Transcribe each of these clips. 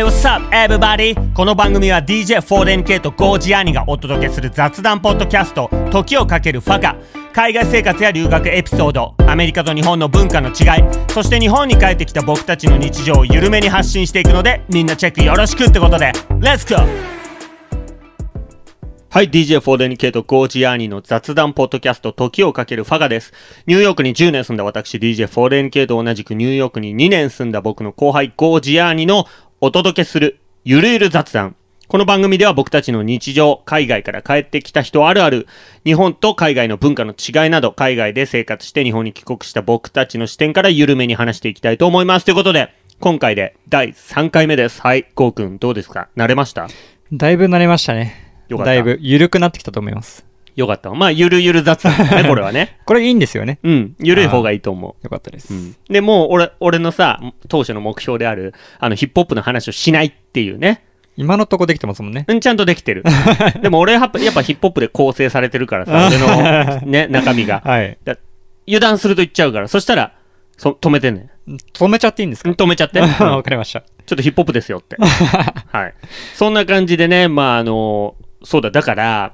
Hey, what's up, everybody? この番組は DJ4DMK とゴージアニがお届けする雑談ポッドキャスト「時をかけるファカ」海外生活や留学エピソードアメリカと日本の文化の違いそして日本に帰ってきた僕たちの日常を緩めに発信していくのでみんなチェックよろしくってことで Let's go! はい、DJ4DNK とゴージアーニの雑談ポッドキャスト、時をかけるファガです。ニューヨークに10年住んだ私、DJ4DNK と同じくニューヨークに2年住んだ僕の後輩、ゴージアーニのお届けするゆるゆる雑談。この番組では僕たちの日常、海外から帰ってきた人あるある、日本と海外の文化の違いなど、海外で生活して日本に帰国した僕たちの視点から緩めに話していきたいと思います。ということで、今回で第3回目です。はい、こうくんどうですか慣れましただいぶ慣れましたね。よかった。だいぶ緩くなってきたと思います。よかったまあ、ゆるゆる雑談だね、これはね。これいいんですよね。うん。ゆるい方がいいと思う。よかったです。うん、で、もう、俺、俺のさ、当初の目標である、あの、ヒップホップの話をしないっていうね。今のとこできてますもんね。うん、ちゃんとできてる。でも俺は、やっぱヒップホップで構成されてるからさ、俺の、ね、中身が。はい。油断すると言っちゃうから、そしたら、そ止めてね。止めちゃっていいんですか止めちゃって。わかりました。ちょっとヒップホップですよって。はい。そんな感じでね、まあ、あの、そうだ、だから、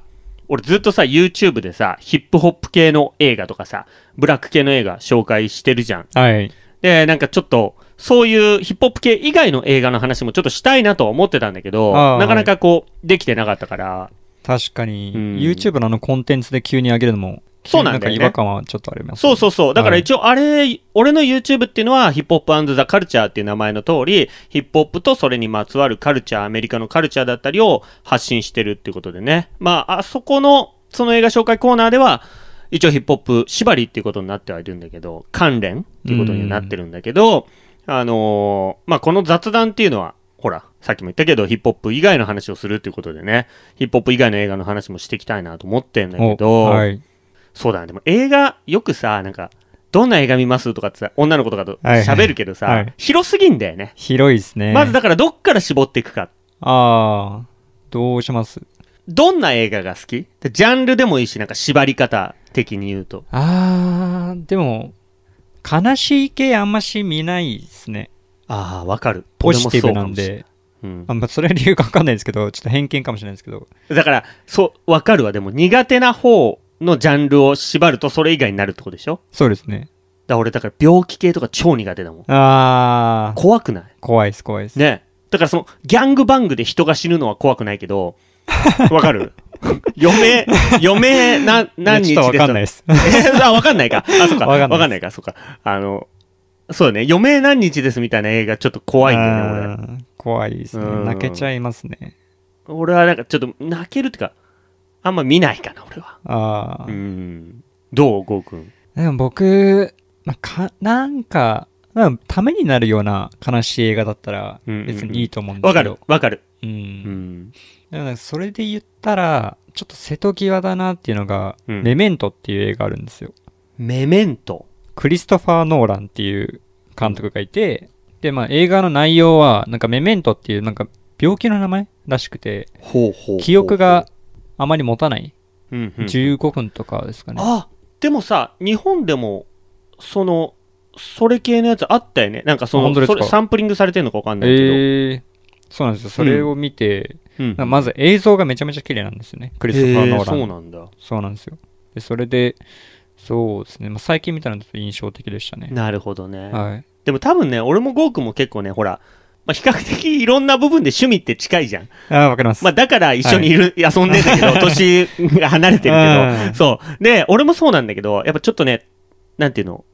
俺ずっとさ YouTube でさヒップホップ系の映画とかさブラック系の映画紹介してるじゃん、はい、でなんかちょっとそういうヒップホップ系以外の映画の話もちょっとしたいなとは思ってたんだけどなかなかこう、はい、できてなかったから確かに、うん、YouTube のあのコンテンツで急に上げるのもそうなんだよ、ね、違和感はちょっとあります、ね、そうそうそう。だから一応あれ、はい、俺の YouTube っていうのはヒップホップザカルチャーっていう名前の通り、ヒップホップとそれにまつわるカルチャー、アメリカのカルチャーだったりを発信してるっていうことでね。まあ、あそこの、その映画紹介コーナーでは、一応ヒップホップ縛りっていうことになってはいるんだけど、関連っていうことになってるんだけど、あのー、まあ、この雑談っていうのは、ほら、さっきも言ったけど、ヒップホップ以外の話をするっていうことでね、ヒップホップ以外の映画の話もしていきたいなと思ってんだけど、そうだでも映画よくさなんかどんな映画見ますとかって女の子とかと喋るけどさ、はいはい、広すぎんだよね広いっすねまずだからどっから絞っていくかああどうしますどんな映画が好きジャンルでもいいしなんか縛り方的に言うとあーでも悲しい系あんまし見ないっすねああわかるポジティブなんでうん、あまそれは理由か分かんないですけどちょっと偏見かもしれないですけどだからそう分かるわでも苦手な方のジャンルを縛るとそれ以外になるってことでしょそうですね。だから俺だから病気系とか超苦手だもん。ああ。怖くない怖いです怖いです。ね。だからそのギャングバングで人が死ぬのは怖くないけど、わかる余命、余命な、何日でわかんないです。あ、わかんないか。あ、そっか。わかんないか、そっか。あの、そうね、余命何日ですみたいな映画ちょっと怖いんだよね、俺。怖いですね。泣けちゃいますね。俺はなんかちょっと泣けるっていうか、あんま見ないかな、俺は。ああ。うん。どう、ゴー君。でも僕、まあ、か、なんか、なんためになるような悲しい映画だったら別にいいと思うんですけど。わ、うんうん、かる、わかる。うん。うん、だそれで言ったら、ちょっと瀬戸際だなっていうのが、うん、メメントっていう映画あるんですよ。メメントクリストファー・ノーランっていう監督がいて、で、まあ映画の内容は、なんかメメントっていう、なんか病気の名前らしくて記憶があまり持たない、うんうん、15分とかですかねあでもさ日本でもそのそれ系のやつあったよねなんかそのそれサンプリングされてるのか分かんないけど、えー、そうなんですよそれを見て、うん、まず映像がめちゃめちゃ綺麗なんですよねクリストファー・ノーラン、えー、そうなんだそうなんですよでそれでそうですね、まあ、最近見たのちょっと印象的でしたねなるほどね、はい、でも多分ね俺もゴークも結構ねほらまあ、比較的いろんな部分で趣味って近いじゃん。ああ、わかります。まあ、だから一緒にいる、はい、遊んでんだけど、年が離れてるけど、そう。で、俺もそうなんだけど、やっぱちょっとね、なんていうの、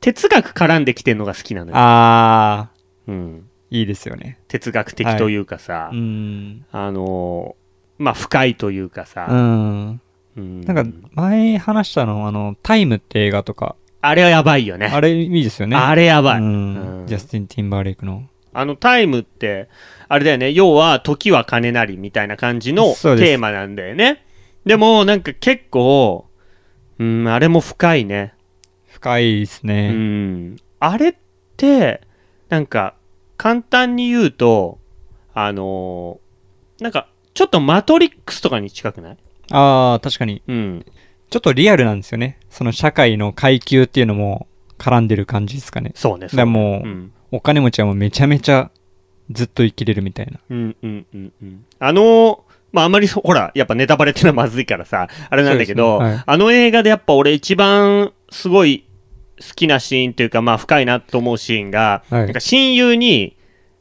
哲学絡んできてるのが好きなのよ。ああ。うん。いいですよね。哲学的というかさ、はい、あのまあ、深いというかさ。うん。うん、なんか、前話したの、あの、タイムって映画とか。あれはやばいよね。あれいいですよね。あれやばい。うん、ジャスティン・ティンバーレイクの。あのタイムってあれだよね要は時は金なりみたいな感じのテーマなんだよねでもなんか結構うんあれも深いね深いですねうんあれってなんか簡単に言うとあのー、なんかちょっとマトリックスとかに近くないあー確かに、うん、ちょっとリアルなんですよねその社会の階級っていうのも絡んでる感じですかねそうねそねもうん、お金持ちはもうめちゃめちゃずっと生きれるみたいな。うんうんうんうん。あのー、まああまりほら、やっぱネタバレってのはまずいからさ、あれなんだけど、ねはい、あの映画でやっぱ俺一番すごい好きなシーンというか、まあ深いなと思うシーンが、はい、なんか親友に、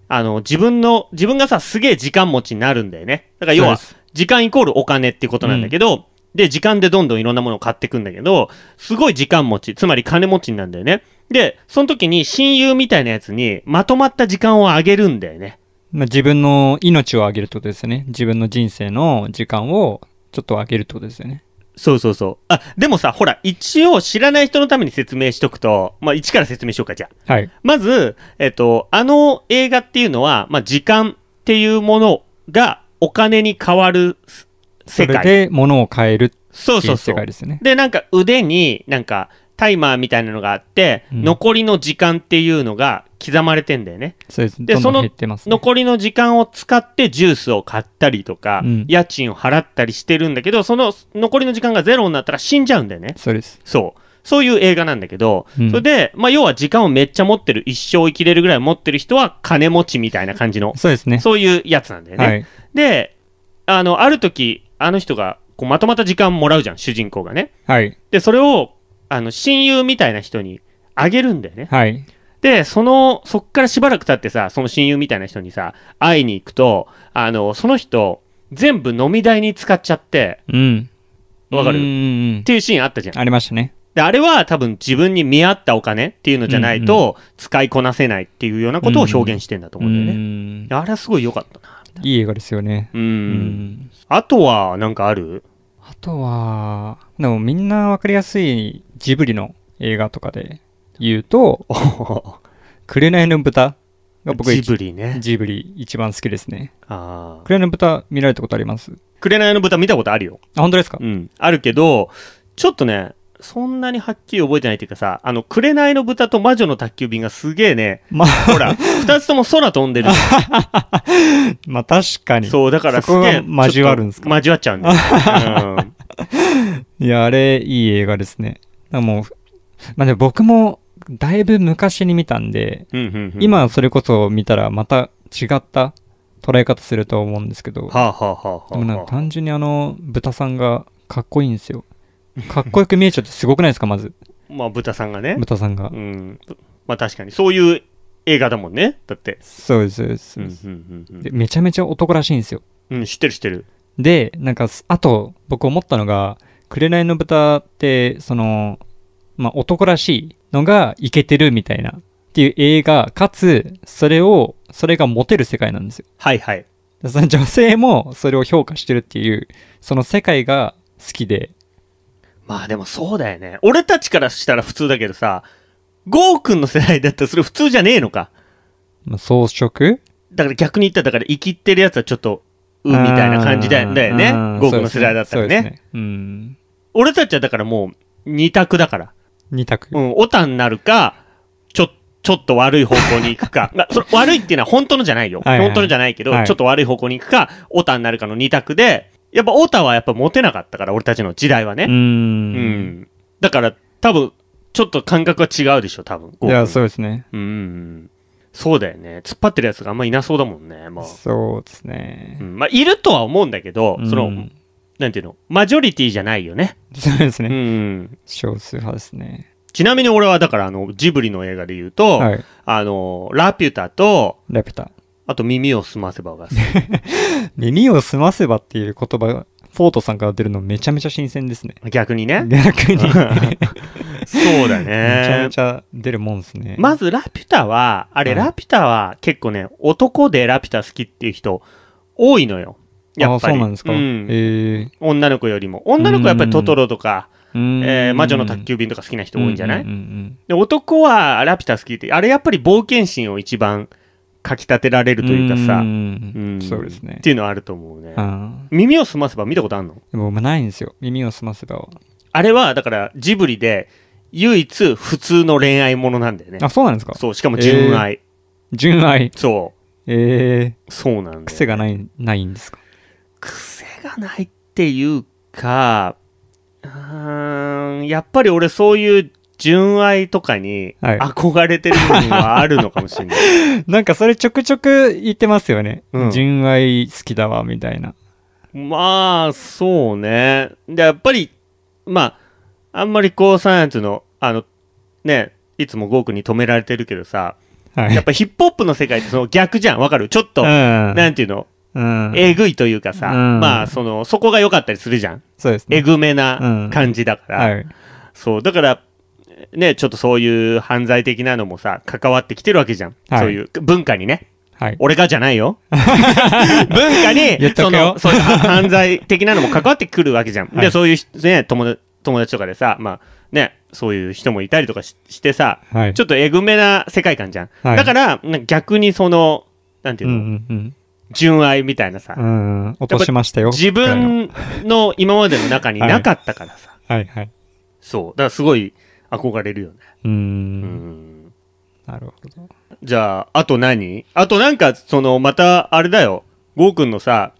あの、自分の、自分がさ、すげえ時間持ちになるんだよね。だから要は、時間イコールお金っていうことなんだけど、うん、で、時間でどんどんいろんなものを買っていくんだけど、すごい時間持ち、つまり金持ちなんだよね。で、その時に親友みたいなやつにまとまった時間をあげるんだよね。まあ、自分の命をあげるってことですよね。自分の人生の時間をちょっとあげるってことですよね。そうそうそう。あ、でもさ、ほら、一応知らない人のために説明しとくと、まあ、一から説明しようか、じゃあ。はい。まず、えっと、あの映画っていうのは、まあ、時間っていうものがお金に変わる世界。それで物を変えるっていう世界ですね。そうそうで、なんか腕に、なんか、タイマーみたいなのがあって、うん、残りの時間っていうのが刻まれてんだよね。そうですで、その残りの時間を使ってジュースを買ったりとか、うん、家賃を払ったりしてるんだけど、その残りの時間がゼロになったら死んじゃうんだよね。そうです。そう。そういう映画なんだけど、うん、それで、まあ、要は時間をめっちゃ持ってる、一生生きれるぐらい持ってる人は金持ちみたいな感じの、そうですね。そういうやつなんだよね。はい、で、あの、ある時、あの人がこうまとまった時間もらうじゃん、主人公がね。はい。で、それをあの、親友みたいな人にあげるんだよね。はい。で、その、そっからしばらく経ってさ、その親友みたいな人にさ、会いに行くと、あの、その人、全部飲み代に使っちゃって、うん。わかるっていうシーンあったじゃん。ありましたね。で、あれは多分自分に見合ったお金っていうのじゃないと、使いこなせないっていうようなことを表現してんだと思うんだよね。うんあれはすごい良かったな。いい映画ですよね。うん。あとは、なんかあるあとは、でもみんなわかりやすいジブリの映画とかで言うと、紅 の豚が僕ジブリね。ジブリ一番好きですね。レナ紅の豚見られたことあります紅の豚見たことあるよ。あ、本当ですかうん。あるけど、ちょっとね、そんなにはっきり覚えてないっていうかさ、あの、紅の豚と魔女の宅急便がすげえね、まあ、ほら、二つとも空飛んでる。まあ確かに。そう、だからすげえ。交わるんですか交わっちゃうんだ、うん、いや、あれ、いい映画ですね。もう、まあでも僕も、だいぶ昔に見たんで、うんうんうん、今それこそ見たらまた違った捉え方すると思うんですけど、はあはあはあ単純にあの豚さんがかっこいいんですよかっこよく見えちゃってすごくないですかまずまあ豚さんがね豚さんがうんまあ確かにそういう映画だもんねだってそうですそうですめちゃめちゃ男らしいんですようん知ってる知ってるでなんかあと僕思ったのが「紅の豚」ってそのまあ男らしいのがイケてるみたいなっていう映画かつそれをそれがモテる世界なんですよはいはい女性もそれを評価してるっていうその世界が好きでまあでもそうだよね。俺たちからしたら普通だけどさ、ゴー君の世代だったらそれ普通じゃねえのか。まあ、装飾だから逆に言ったら、だから生きってるやつはちょっと、うみたいな感じだよね。ゴー君の世代だったらね。うねねん、俺たちはだからもう、二択だから。二択。うん、オタになるか、ちょ、ちょっと悪い方向に行くか。まあ、それ悪いっていうのは本当のじゃないよ。はいはい、本当のじゃないけど、はい、ちょっと悪い方向に行くか、オタになるかの二択で、やっぱ太田はやっぱモテなかったから、俺たちの時代はね。うん,、うん。だから、多分、ちょっと感覚は違うでしょ、多分。いや、そうですね。うん。そうだよね。突っ張ってるやつがあんまいなそうだもんね。まあ。そうですね。うん、まあ、いるとは思うんだけど、その、なんていうのマジョリティじゃないよね。そうですね。うん。少数派ですね。ちなみに俺はだからあのジブリの映画で言うと、はい、あのラピュタとラピュタあと耳を澄ませばが 耳を澄ませばっていう言葉フォートさんから出るのめちゃめちゃ新鮮ですね。逆にね。逆に。そうだね。めちゃめちゃ出るもんですね。まず、ラピュタは、あれ、ラピュタは結構ね、男でラピュタ好きっていう人多いのよ。やっぱり。そうなんですか。うん、えー、女の子よりも。女の子はやっぱりトトロとか、えー、魔女の宅急便とか好きな人多いんじゃない、で男はラピュタ好きって、あれやっぱり冒険心を一番、かき立てられるというかさ、うんそうですねっていうのはあると思うね耳をすませば見たことあるのでもないんですよ耳をすませばはあれはだからジブリで唯一普通の恋愛ものなんだよねあそうなんですかそうしかも純愛、えー、純愛そうええー、そうなんだ、ね、癖がないないんですか癖がないっていうかうんやっぱり俺そういう純愛とかに憧れてる部分はあるのかもしれない。なんかそれちょくちょく言ってますよね。うん純愛好きだわ、みたいな。まあ、そうね。で、やっぱり、まあ、あんまりこう、サイエンスの、あの、ね、いつもゴークに止められてるけどさ、はい。やっぱヒップホップの世界ってその逆じゃん。わかるちょっと、うん。なんていうの、うん。えぐいというかさ、うんまあ、その、そこが良かったりするじゃん。そうですね。えぐめな感じだから。はい。そう、だから、ね、ちょっとそういう犯罪的なのもさ、関わってきてるわけじゃん。はい、そういう文化にね。はい、俺がじゃないよ。文化に、その、そういう犯罪的なのも関わってくるわけじゃん。はい、で、そういう、ね、友達とかでさ、まあ、ね、そういう人もいたりとかしてさ、はい、ちょっとえぐめな世界観じゃん。だから、逆にその、なんていうの、うんうんうん純愛みたいなさ。うん、落としましたよ。自分の今までの中になかったからさ。はいはい。そう。だからすごい、憧れるよねうんうんなるほどじゃああと何あとなんかそのまたあれだよゴーくんのさ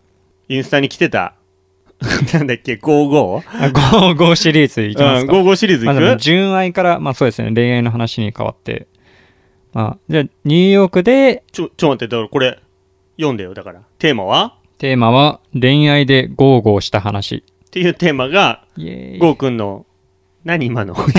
インスタに来てた なんだっけ5 5ゴーゴーシリーズいきますか、55シリーズいく、まあ、純愛からまあそうですね恋愛の話に変わってまあじゃあニューヨークでちょちょ待ってだからこれ読んでよだからテーマはテーマは恋愛でゴーゴーした話っていうテーマがゴーくんの何今のそう、ゴ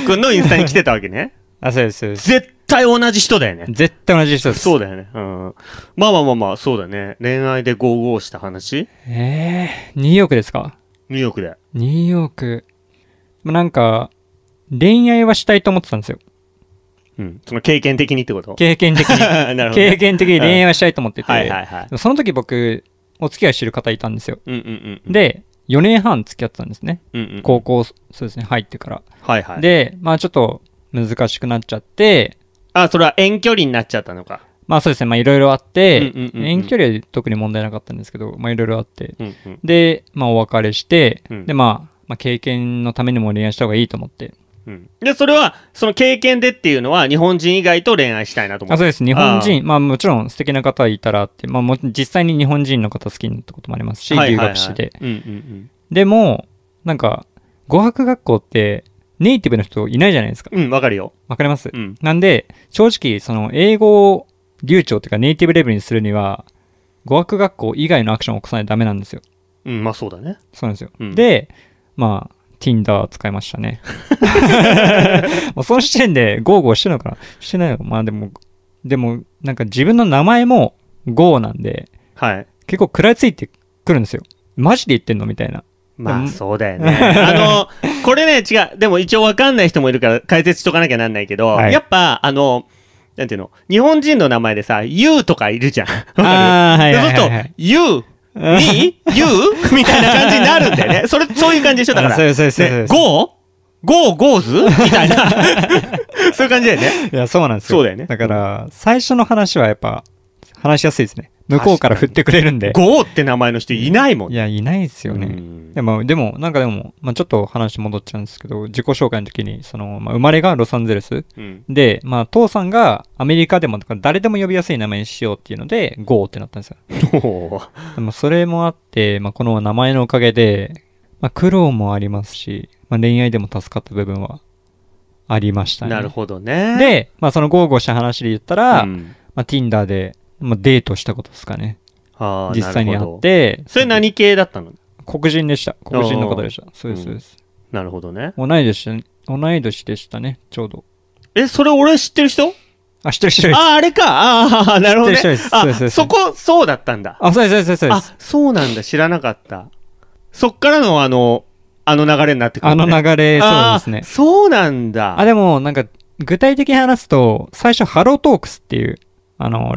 ーくんのインスタに来てたわけね。あ、そうです、そうです。絶対同じ人だよね。絶対同じ人です。そうだよね。うん。まあまあまあまあ、そうだね。恋愛でゴーゴーした話ええー、ニューヨークですかニューヨークで。ニューヨーク。なんか、恋愛はしたいと思ってたんですよ。うん、その経験的にってこと経験的に ね、経験的に恋愛はしたいと思ってて、はいはいはい、その時僕お付き合いしてる方いたんですよ、うんうんうん、で4年半付き合ってたんですね、うんうん高校そうですね入ってから、はいはい、でまあちょっと難しくなっちゃってあそれは遠距離になっちゃったのかまあそうですねまあいろいろあって、うんうんうんうん、遠距離は特に問題なかったんですけどまあいろいろあって、うんうん、でまあお別れして、うん、でまあまあ、経験のためにも恋愛した方がいいと思って、でそれはその経験でっていうのは日本人以外と恋愛したいなと思ってそうです日本人まあもちろん素敵な方いたらって、まあ、も実際に日本人の方好きになったこともありますし、留学士で、でもなんか語学学校ってネイティブの人いないじゃないですかうんわかるよわかります、うん、なんで正直その英語を流暢というかネイティブレベルにするには語学学校以外のアクションを起こさないとダメなんですようんまあそうだねそうなんですよ、うん、でまあ Tinder 使いましたね。もうその時点でゴーゴーしてるのかなしてないのまあでも、でも、なんか自分の名前もゴーなんで、はい。結構食らいついてくるんですよ。マジで言ってんのみたいな。まあ、そうだよね。あの、これね、違う。でも一応わかんない人もいるから解説しとかなきゃなんないけど、はい、やっぱ、あの、なんていうの日本人の名前でさ、ユウとかいるじゃん。わかる、はいそうすると、ユウ me, you? みたいな感じになるんだよね。それ、そういう感じでしょだから。そうそうそうそう。go? go, goes? みたいな。そういう感じだよね。いや、そうなんですよ。そうだよね。だから、最初の話はやっぱ、話しやすいですね。向こうから振ってくれるんで。ゴーって名前の人いないもん。いや、いないですよね。でも、でも、なんかでも、まあ、ちょっと話戻っちゃうんですけど、自己紹介の時に、その、まあ、生まれがロサンゼルス、うん、で、まあ、父さんがアメリカでも、誰でも呼びやすい名前にしようっていうので、ゴーってなったんですよ。でも、それもあって、まあ、この名前のおかげで、まあ、苦労もありますし、まあ、恋愛でも助かった部分はありましたね。なるほどね。で、まあ、そのゴーした話で言ったら、うん、まあ、Tinder で、まあ、デートしたことですかね。実際にやって。それ何系だったの黒人でした。黒人の方でした。そうです、そうです、うん、なるほどね。同い年、同い年でしたね、ちょうど。え、それ俺知ってる人あ、知ってる人です。あ、あれか。ああ、なるほど、ね。知ってる人です。そですそこ、そうだったんだ。あ、そうです、そうです、そうです。あ、そうなんだ。知らなかった。そっからのあの、あの流れになってくる、ね、あの流れ、そうですね。そうなんだ。あ、でも、なんか、具体的に話すと、最初、ハロートークスっていう、あの、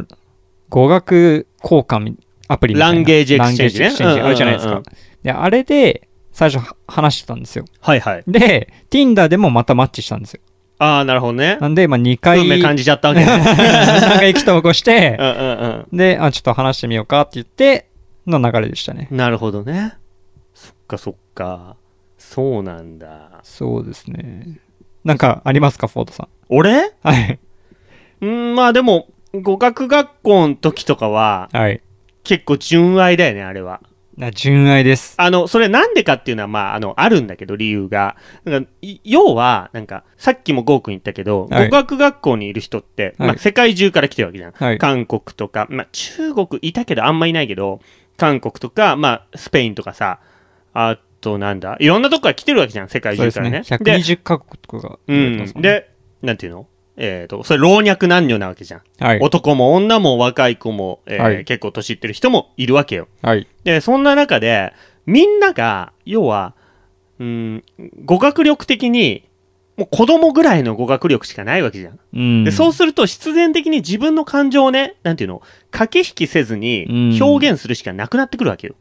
語学交換アプリみたいな。ランゲージエクスチェンジ、ね、ジあるじゃないですか。うんうんうん、であれで、最初話してたんですよ。はいはい。で、Tinder でもまたマッチしたんですよ。ああ、なるほどね。なんで、まあ2回。運命感じちゃったわけ、ね、なん意気投合してうんうん、うん、で、あ、ちょっと話してみようかって言って、の流れでしたね。なるほどね。そっかそっか。そうなんだ。そうですね。なんかありますか、フォードさん。俺はい。うん、まあでも、語学学校の時とかは、はい、結構純愛だよね、あれは。純愛です。あの、それなんでかっていうのは、まあ、あの、あるんだけど、理由が。なんか要は、なんか、さっきもゴーくん言ったけど、はい、語学学校にいる人って、はい、まあ、世界中から来てるわけじゃん。はい、韓国とか、まあ、中国いたけど、あんまいないけど、韓国とか、まあ、スペインとかさ、あと、なんだ、いろんなとこから来てるわけじゃん、世界中からね。でね120カ国とかが、ね、うん。で、なんていうのえーと、それ老若男女なわけじゃん、はい、男も女も若い子も、えーはい、結構年いってる人もいるわけよ、はい、でそんな中でみんなが要はうん語学力的にもう子供ぐらいの語学力しかないわけじゃん。うん、でそうすると必然的に自分の感情をね、なんていうの、駆け引きせずに表現するしかなくなってくるわけよ。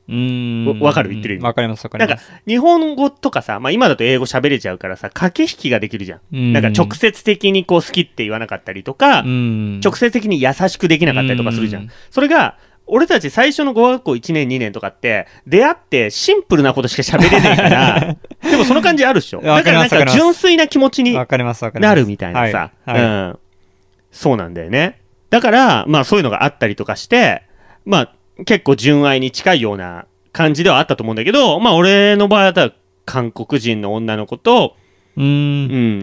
わかる言ってる意味。わかります、わかります。なんか日本語とかさ、まあ今だと英語喋れちゃうからさ、駆け引きができるじゃん。なんか直接的にこう好きって言わなかったりとか、直接的に優しくできなかったりとかするじゃん。それが、俺たち最初の語学校1年2年とかって出会ってシンプルなことしか喋れないから でもその感じあるっしょだからなんか純粋な気持ちになるみたいなさ、はいはい、うん、そうなんだよねだからまあそういうのがあったりとかしてまあ結構純愛に近いような感じではあったと思うんだけどまあ俺の場合だったら韓国人の女の子とうんう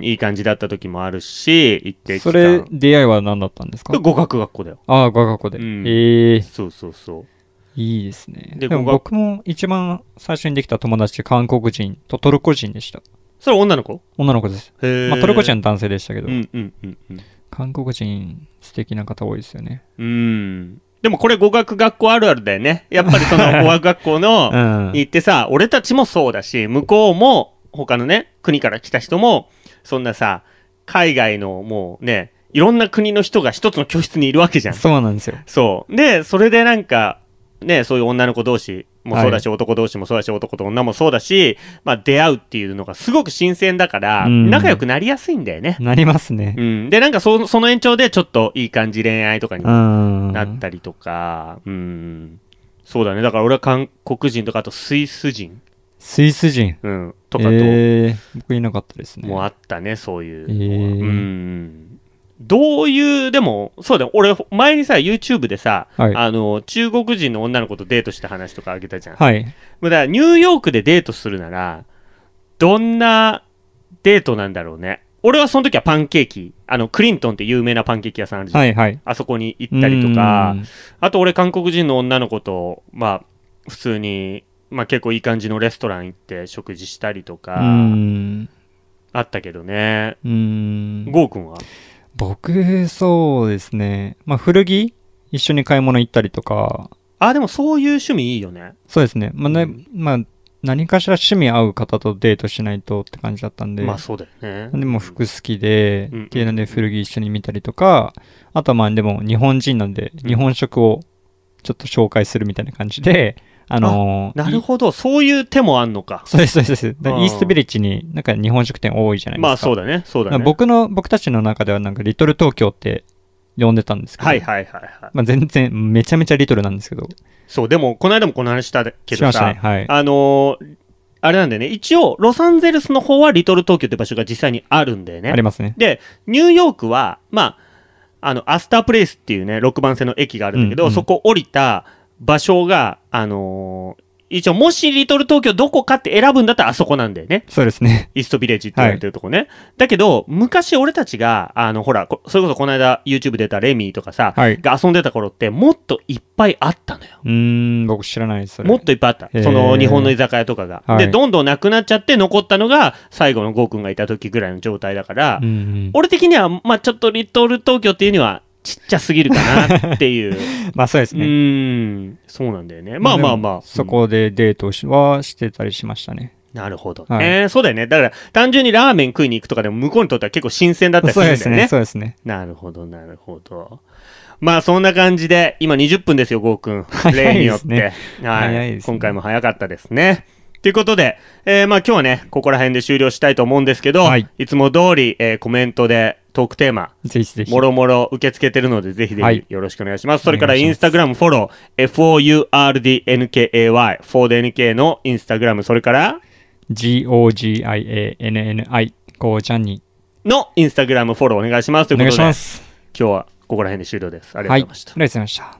んいい感じだった時もあるし一定それ出会いは何だったんですか語学学校だよああ語学学校で、うん、ええー、そうそうそういいですねでも僕も一番最初にできた友達韓国人とトルコ人でしたそれ女の子女の子です、まあ、トルコ人は男性でしたけど、うんうんうんうん、韓国人素敵な方多いですよねうんでもこれ語学学校あるあるだよねやっぱりその 語学学校の行ってさうん、俺たちもそうだし向こうも他のね、国から来た人も、そんなさ、海外のもうね、いろんな国の人が一つの教室にいるわけじゃん。そうなんですよ。そう。で、それでなんか、ね、そういう女の子同士もそうだし、はい、男同士もそうだし、男と女もそうだし、まあ、出会うっていうのがすごく新鮮だから、仲良くなりやすいんだよね。なりますね。うん、で、なんかそその延長で、ちょっといい感じ恋愛とかになったりとか、うん、そうだね。だから俺は韓国人とか、あとスイス人。スイス人うん。とかと、えー、僕いなかったですねもうあったねそういう、えー、うんどういうでもそうだ俺前にさ YouTube でさ、はい、あの中国人の女の子とデートした話とかあげたじゃん、はい、だからニューヨークでデートするならどんなデートなんだろうね俺はその時はパンケーキあのクリントンって有名なパンケーキ屋さんあるじゃん、はいはい、あそこに行ったりとかあと俺韓国人の女の子とまあ普通にまあ、結構いい感じのレストラン行って食事したりとかあったけどね郷くんは僕そうですね、まあ、古着一緒に買い物行ったりとかあでもそういう趣味いいよねそうですね,、まあね、うん、まあ、何かしら趣味合う方とデートしないとって感じだったんでまあそうだよねでも服好きで、うん、っていうので古着一緒に見たりとかあとはまあでも日本人なんで日本食をちょっと紹介するみたいな感じで、うんあのなるほど。そういう手もあんのか。そうです、そうです。イーストビリッジになんか日本食店多いじゃないですか。まあそうだね、そうだね。僕の、僕たちの中ではなんかリトル東京って呼んでたんですけど。はいはいはい、はい。まあ全然、めちゃめちゃリトルなんですけど。そう、でも、この間もこの話したけどさ、ね、はい、あのー、あれなんだよね。一応、ロサンゼルスの方はリトル東京って場所が実際にあるんだよね。ありますね。で、ニューヨークは、まあ、あの、アスタープレイスっていうね、6番線の駅があるんだけど、うんうん、そこ降りた、場所が、あのー一応、もしリトル東京どこかって選ぶんだったらあそこなんだよね。そうですね。イーストビレッジって言われてるとこね。はい、だけど、昔俺たちが、あの、ほら、それこそこの間 YouTube 出たレミーとかさ、はい、が遊んでた頃って、もっといっぱいあったのよ。うん、僕知らないです。もっといっぱいあった。その日本の居酒屋とかが。で、どんどんなくなっちゃって残ったのが、最後のゴーくんがいた時ぐらいの状態だから、うん、俺的には、まあちょっとリトル東京っていうには、ちっちゃすぎるかなっていう まあそうですねうんそうなんだよねまあまあまあ、そこでデートはしてたりしましたねなるほどね、はいえー、そうだよね。だから、単純にラーメン食いに行くとかでも、向こうにとっては結構新鮮だったりするんだよね。そうですね。そうですね。なるほど、なるほど。まあ、そんな感じで、今20分ですよ、ゴーくん。例によって。ね、はい、ね、今回も早かったですね。ということで、えー、まあ今日はね、ここら辺で終了したいと思うんですけど、はい、いつも通り、えー、コメントでトークテーマ、ぜひぜひもろもろ受け付けてるので、ぜひぜひよろしくお願いします。はい、それからインスタグラムフォロー、FOURDNKAY、4DNK のインスタグラム、それから、GOGIANNI、こうちゃんに。のインスタグラムフォローお願いしますということで、今日はここら辺で終了です。ありがとうございました。はい、ありがとうございました。